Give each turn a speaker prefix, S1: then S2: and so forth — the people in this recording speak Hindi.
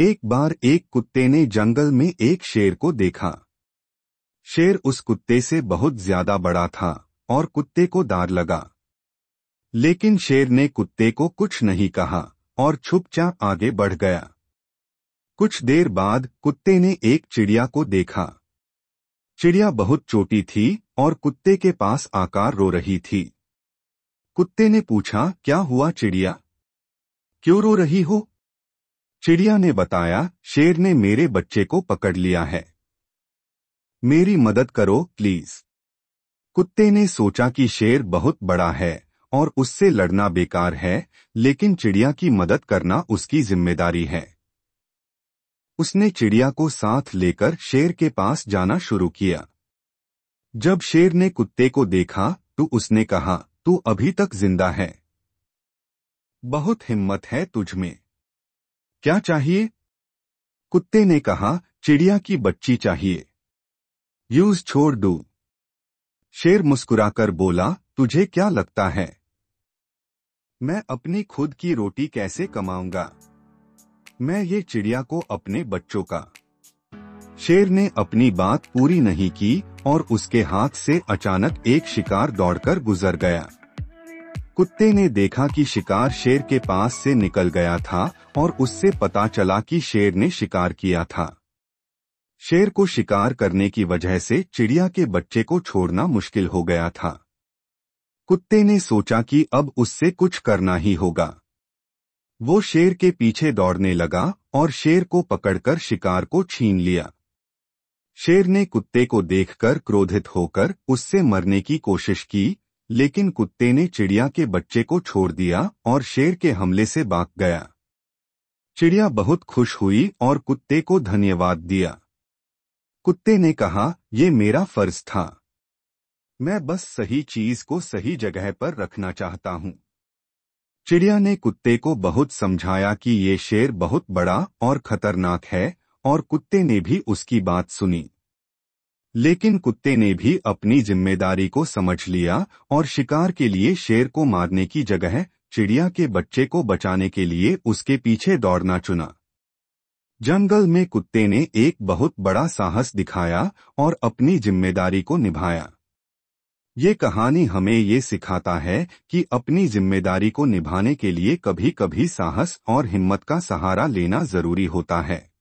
S1: एक बार एक कुत्ते ने जंगल में एक शेर को देखा शेर उस कुत्ते से बहुत ज्यादा बड़ा था और कुत्ते को दार लगा लेकिन शेर ने कुत्ते को कुछ नहीं कहा और छुपचाप आगे बढ़ गया कुछ देर बाद कुत्ते ने एक चिड़िया को देखा चिड़िया बहुत चोटी थी और कुत्ते के पास आकार रो रही थी कुत्ते ने पूछा क्या हुआ चिड़िया क्यों रो रही हो चिड़िया ने बताया शेर ने मेरे बच्चे को पकड़ लिया है मेरी मदद करो प्लीज कुत्ते ने सोचा कि शेर बहुत बड़ा है और उससे लड़ना बेकार है लेकिन चिड़िया की मदद करना उसकी जिम्मेदारी है उसने चिड़िया को साथ लेकर शेर के पास जाना शुरू किया जब शेर ने कुत्ते को देखा तो उसने कहा तू अभी तक जिंदा है बहुत हिम्मत है तुझमें क्या चाहिए कुत्ते ने कहा चिड़िया की बच्ची चाहिए यूज छोड़ दू शेर मुस्कुराकर बोला तुझे क्या लगता है मैं अपनी खुद की रोटी कैसे कमाऊंगा मैं ये चिड़िया को अपने बच्चों का शेर ने अपनी बात पूरी नहीं की और उसके हाथ से अचानक एक शिकार दौड़कर गुजर गया कुत्ते ने देखा कि शिकार शेर के पास से निकल गया था और उससे पता चला कि शेर ने शिकार किया था शेर को शिकार करने की वजह से चिड़िया के बच्चे को छोड़ना मुश्किल हो गया था कुत्ते ने सोचा कि अब उससे कुछ करना ही होगा वो शेर के पीछे दौड़ने लगा और शेर को पकड़कर शिकार को छीन लिया शेर ने कुत्ते को देखकर क्रोधित होकर उससे मरने की कोशिश की लेकिन कुत्ते ने चिड़िया के बच्चे को छोड़ दिया और शेर के हमले से बाक गया चिड़िया बहुत खुश हुई और कुत्ते को धन्यवाद दिया कुत्ते ने कहा ये मेरा फर्ज था मैं बस सही चीज को सही जगह पर रखना चाहता हूँ चिड़िया ने कुत्ते को बहुत समझाया कि ये शेर बहुत बड़ा और खतरनाक है और कुत्ते ने भी उसकी बात सुनी लेकिन कुत्ते ने भी अपनी जिम्मेदारी को समझ लिया और शिकार के लिए शेर को मारने की जगह चिड़िया के बच्चे को बचाने के लिए उसके पीछे दौड़ना चुना जंगल में कुत्ते ने एक बहुत बड़ा साहस दिखाया और अपनी जिम्मेदारी को निभाया ये कहानी हमें ये सिखाता है कि अपनी जिम्मेदारी को निभाने के लिए कभी कभी साहस और हिम्मत का सहारा लेना जरूरी होता है